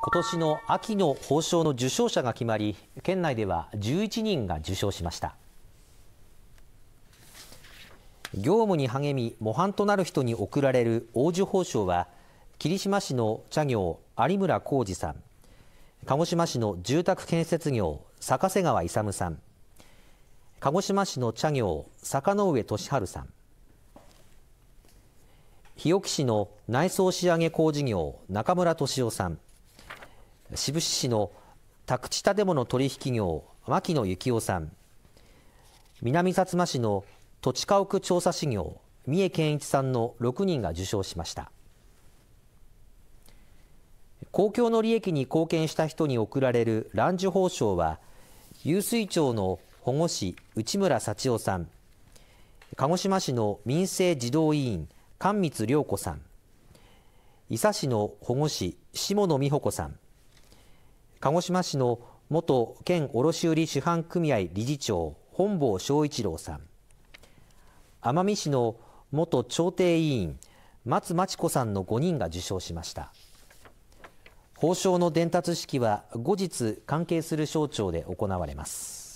今年の秋の褒章の受賞者が決まり県内では11人が受賞しました業務に励み模範となる人に贈られる王樹褒章は霧島市の茶業有村浩二さん鹿児島市の住宅建設業坂瀬川勇さん鹿児島市の茶業坂上俊治さん日置市の内装仕上げ工事業中村俊夫さん志布志市の宅地建物取引業牧野幸雄さん南薩摩市の土地家屋調査事業三重健一さんの6人が受賞しました公共の利益に貢献した人に贈られるランジュ宝賞は湧水町の保護士内村幸男さん鹿児島市の民生児童委員関光涼子さん伊佐市の保護士下野美穂子さん鹿児島市の元県卸売主犯組合理事長本坊昭一郎さん奄美市の元調停委員松町子さんの5人が受賞しました報奨の伝達式は後日関係する省庁で行われます